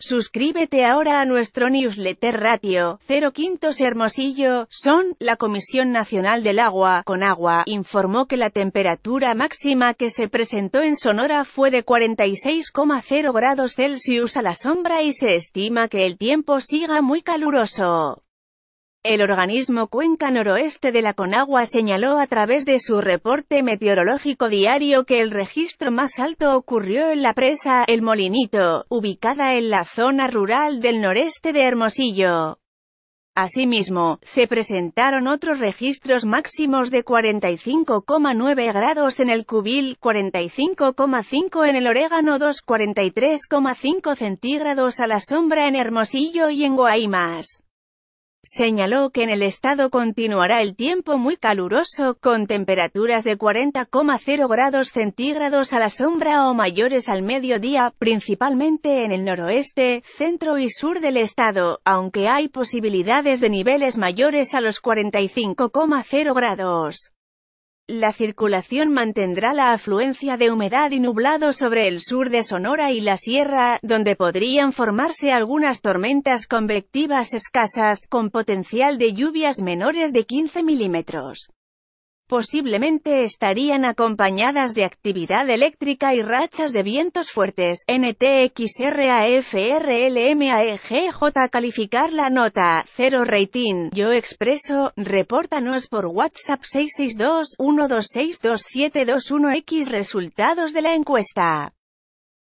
Suscríbete ahora a nuestro newsletter ratio 05 Quintos Hermosillo, son, la Comisión Nacional del Agua, con agua, informó que la temperatura máxima que se presentó en Sonora fue de 46,0 grados Celsius a la sombra y se estima que el tiempo siga muy caluroso. El organismo Cuenca Noroeste de la Conagua señaló a través de su reporte meteorológico diario que el registro más alto ocurrió en la presa El Molinito, ubicada en la zona rural del noreste de Hermosillo. Asimismo, se presentaron otros registros máximos de 45,9 grados en el Cubil, 45,5 en el Orégano 2, 43,5 centígrados a la sombra en Hermosillo y en Guaymas. Señaló que en el estado continuará el tiempo muy caluroso, con temperaturas de 40,0 grados centígrados a la sombra o mayores al mediodía, principalmente en el noroeste, centro y sur del estado, aunque hay posibilidades de niveles mayores a los 45,0 grados. La circulación mantendrá la afluencia de humedad y nublado sobre el sur de Sonora y la Sierra, donde podrían formarse algunas tormentas convectivas escasas, con potencial de lluvias menores de 15 milímetros. Posiblemente estarían acompañadas de actividad eléctrica y rachas de vientos fuertes. NTXRAFRLMAEGJ calificar la nota, Cero rating. Yo expreso, repórtanos por WhatsApp 662-1262721X resultados de la encuesta.